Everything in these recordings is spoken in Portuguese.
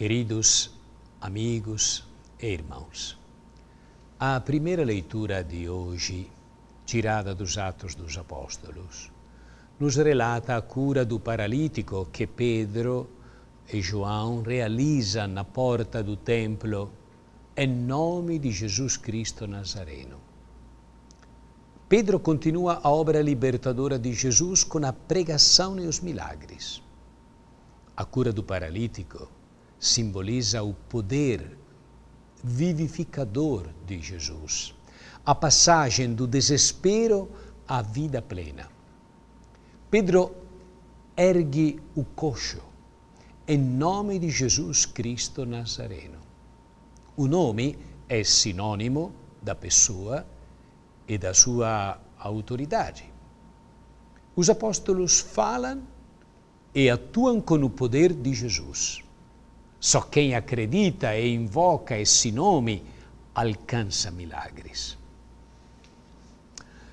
Queridos amigos e irmãos, a primeira leitura de hoje, tirada dos Atos dos Apóstolos, nos relata a cura do paralítico que Pedro e João realizam na porta do templo em nome de Jesus Cristo Nazareno. Pedro continua a obra libertadora de Jesus com a pregação e os milagres. A cura do paralítico simboliza o poder vivificador de Jesus, a passagem do desespero à vida plena. Pedro ergue o coxo em nome de Jesus Cristo Nazareno. O nome é sinônimo da pessoa e da sua autoridade. Os apóstolos falam e atuam com o poder de Jesus. Só quem acredita e invoca esse nome alcança milagres.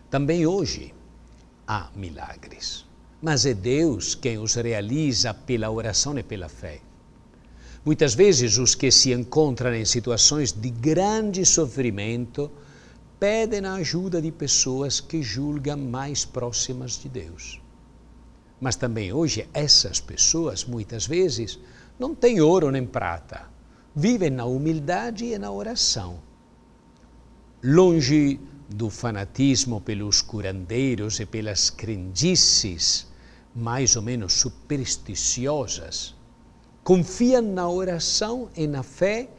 Também hoje há milagres, mas é Deus quem os realiza pela oração e pela fé. Muitas vezes os que se encontram em situações de grande sofrimento pedem a ajuda de pessoas que julgam mais próximas de Deus. Mas também hoje essas pessoas muitas vezes não tem ouro nem prata. Vivem na humildade e na oração. Longe do fanatismo pelos curandeiros e pelas crendices mais ou menos supersticiosas. Confiam na oração e na fé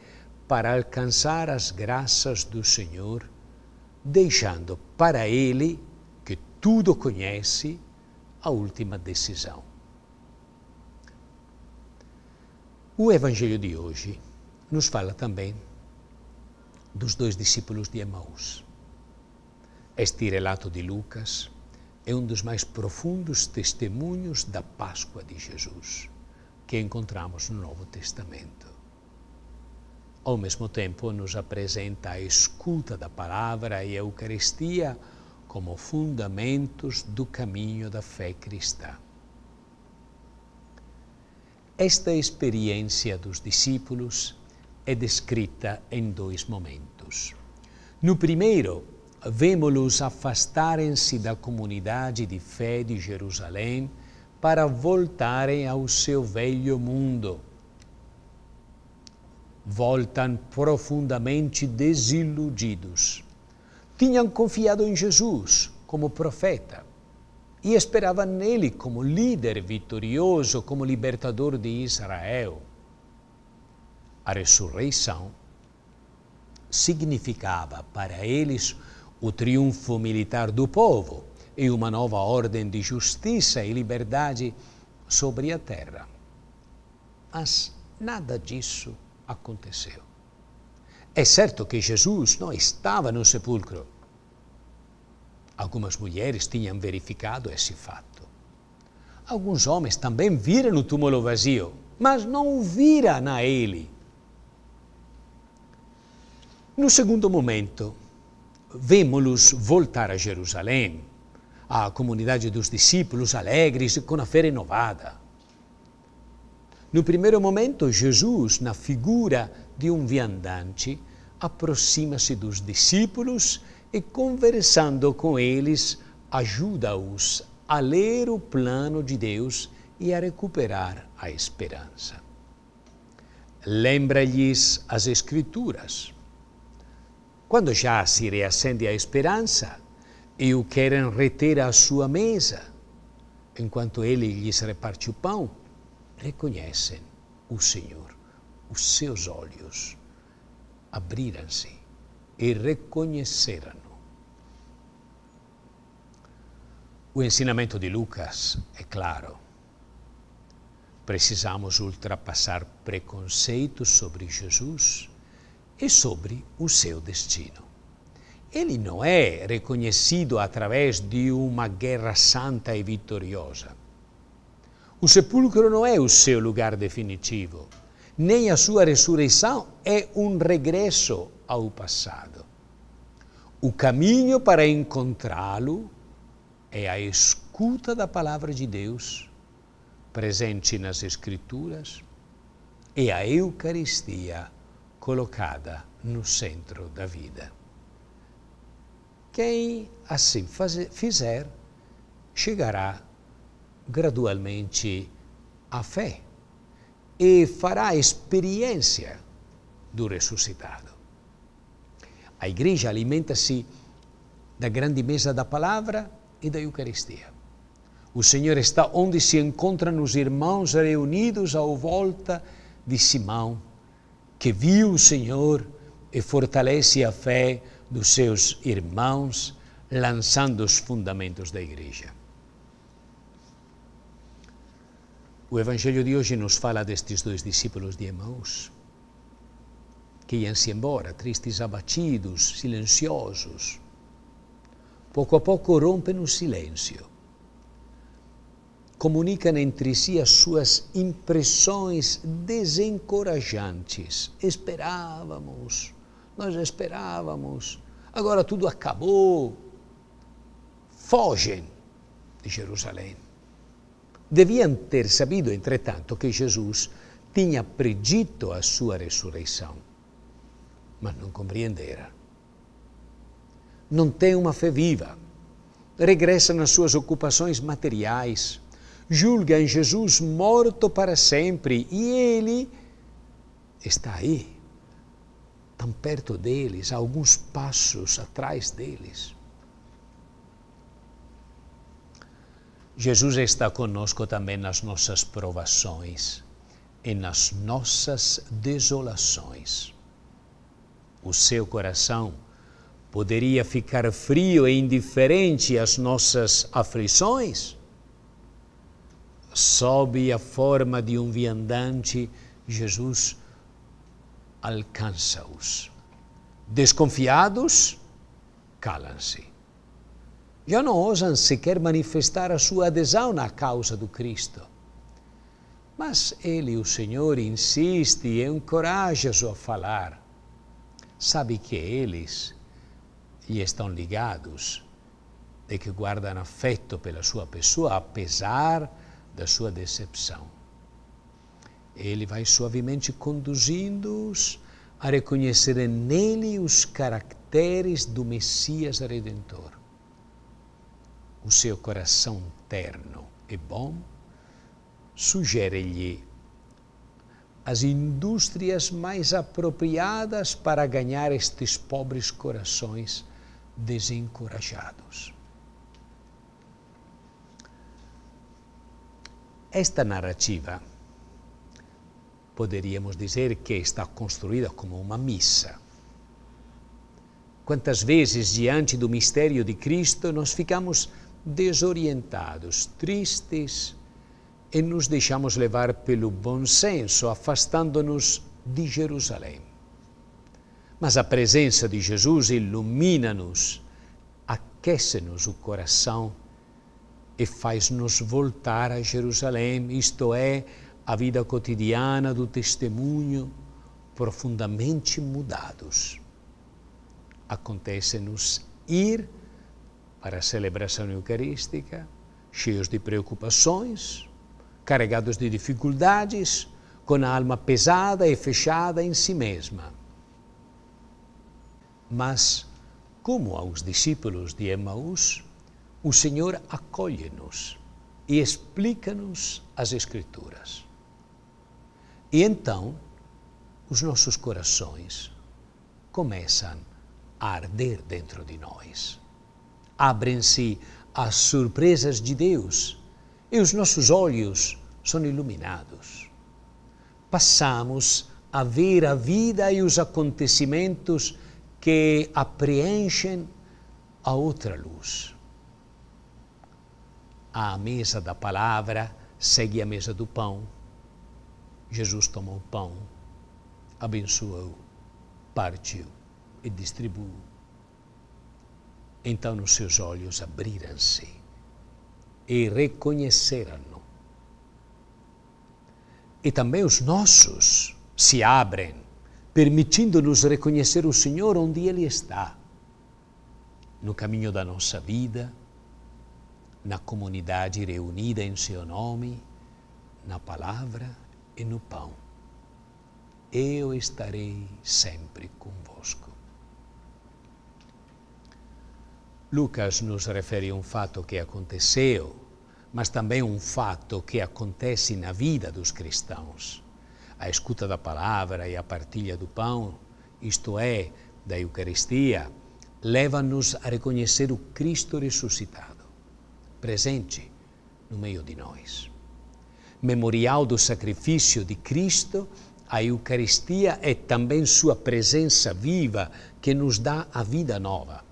para alcançar as graças do Senhor, deixando para Ele, que tudo conhece, a última decisão. O Evangelho de hoje nos fala também dos dois discípulos de Emaús. Este relato de Lucas é um dos mais profundos testemunhos da Páscoa de Jesus que encontramos no Novo Testamento. Ao mesmo tempo, nos apresenta a escuta da palavra e a Eucaristia como fundamentos do caminho da fé cristã. Esta experiência dos discípulos é descrita em dois momentos. No primeiro, vemos-los afastarem-se da comunidade de fé de Jerusalém para voltarem ao seu velho mundo. Voltam profundamente desiludidos. Tinham confiado em Jesus como profeta, e esperava nele como líder vitorioso, como libertador de Israel. A ressurreição significava para eles o triunfo militar do povo e uma nova ordem de justiça e liberdade sobre a terra. Mas nada disso aconteceu. É certo que Jesus não estava no sepulcro Algumas mulheres tinham verificado esse fato. Alguns homens também viram o túmulo vazio, mas não viram a ele. No segundo momento, vemos-los voltar a Jerusalém, a comunidade dos discípulos alegres com a fé renovada. No primeiro momento, Jesus, na figura de um viandante, aproxima-se dos discípulos e e conversando com eles, ajuda-os a ler o plano de Deus e a recuperar a esperança. Lembra-lhes as Escrituras. Quando já se reacende a esperança e o querem reter à sua mesa, enquanto ele lhes reparte o pão, reconhecem o Senhor. Os seus olhos abriram-se e reconheceram O ensinamento de Lucas é claro. Precisamos ultrapassar preconceitos sobre Jesus e sobre o seu destino. Ele não é reconhecido através de uma guerra santa e vitoriosa. O sepulcro não é o seu lugar definitivo, nem a sua ressurreição é um regresso ao passado. O caminho para encontrá-lo é a escuta da palavra de Deus, presente nas Escrituras, e a Eucaristia colocada no centro da vida. Quem assim fizer, chegará gradualmente à fé e fará experiência do ressuscitado. A igreja alimenta-se da grande mesa da palavra e da Eucaristia. O Senhor está onde se encontram os irmãos reunidos à volta de Simão, que viu o Senhor e fortalece a fé dos seus irmãos, lançando os fundamentos da igreja. O Evangelho de hoje nos fala destes dois discípulos de Emmaus, que iam-se embora, tristes, abatidos, silenciosos, poco a poco rompen un silêncio. Comunicam entre si as suas impressões desencorajantes. Esperávamos, nós esperávamos, agora tudo acabou. Fogem de Jerusalém. Deviam ter sabido, entretanto, que Jesus tinha predito a sua ressurreição, mas não compreenderam não tem uma fé viva, regressa nas suas ocupações materiais, julga em Jesus morto para sempre e ele está aí, tão perto deles, alguns passos atrás deles. Jesus está conosco também nas nossas provações e nas nossas desolações. O seu coração poderia ficar frio e indiferente às nossas aflições? Sob a forma de um viandante, Jesus alcança-os. Desconfiados, calam-se. Já não ousam sequer manifestar a sua adesão na causa do Cristo. Mas ele, o Senhor, insiste e encoraja-os a falar. Sabe que eles gli estão ligados e que guardam afeto pela sua pessoa, apesar da sua decepção. Ele vai suavemente conduzindo-os a reconhecerem nele os caracteres do Messias Redentor. O seu coração terno e bom sugere-lhe as indústrias mais apropriadas para ganhar estes pobres corações desencorajados. Esta narrativa, poderíamos dizer que está construída como uma missa. Quantas vezes, diante do mistério de Cristo, nós ficamos desorientados, tristes e nos deixamos levar pelo bom senso, afastando-nos de Jerusalém. Mas a presença de Jesus ilumina-nos, aquece-nos o coração e faz-nos voltar a Jerusalém, isto é, a vida cotidiana do testemunho, profundamente mudados. Acontece-nos ir para a celebração eucarística, cheios de preocupações, carregados de dificuldades, com a alma pesada e fechada em si mesma mas, como aos discípulos de Emaús, o Senhor acolhe-nos e explica-nos as Escrituras. E então, os nossos corações começam a arder dentro de nós. Abrem-se as surpresas de Deus e os nossos olhos são iluminados. Passamos a ver a vida e os acontecimentos que apreendem a outra luz. A mesa da palavra segue a mesa do pão. Jesus tomou o pão, abençoou, partiu e distribuiu. Então os seus olhos abriram-se e reconheceram-no. E também os nossos se abrem permitindo-nos reconhecer o Senhor onde Ele está, no caminho da nossa vida, na comunidade reunida em Seu nome, na palavra e no pão. Eu estarei sempre convosco. Lucas nos refere a um fato que aconteceu, mas também um fato que acontece na vida dos cristãos a escuta da palavra e a partilha do pão, isto é, da Eucaristia, leva-nos a reconhecer o Cristo ressuscitado, presente no meio de nós. Memorial do sacrifício de Cristo, a Eucaristia é também sua presença viva que nos dá a vida nova.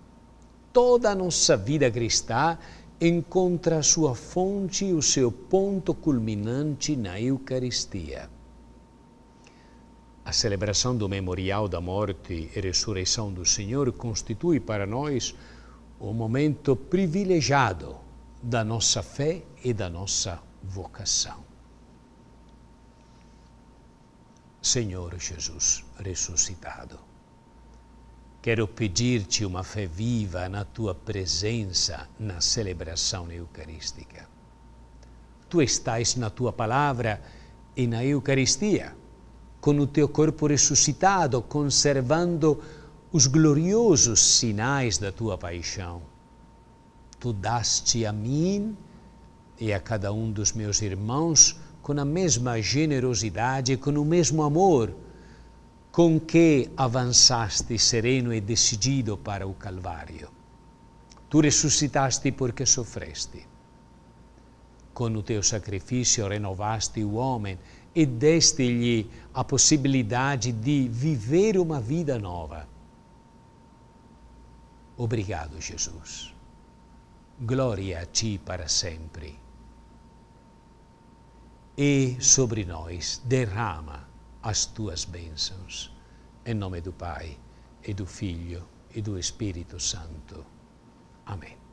Toda a nossa vida cristã encontra a sua fonte e o seu ponto culminante na Eucaristia. A celebração do memorial da morte e ressurreição do Senhor constitui para nós um momento privilegiado da nossa fé e da nossa vocação. Senhor Jesus ressuscitado, quero pedir-te uma fé viva na tua presença na celebração eucarística. Tu estás na tua palavra e na Eucaristia com o teu corpo é ressuscitado, conservando os gloriosos sinais da tua paixão. Tu daste a mim e a cada um dos meus irmãos com a mesma generosidade, com o mesmo amor com que avançaste sereno e decidido para o Calvário. Tu ressuscitaste porque sofreste con il tuo sacrificio rinnovasti l'uomo e destigli a possibilità di vivere una vita nuova. Obrigado, Jesus. Glória a Ti para sempre. E sobre nós derrama as Tuas bênçãos. Em nome do Pai, e do Filho, e do Espírito Santo. Amém.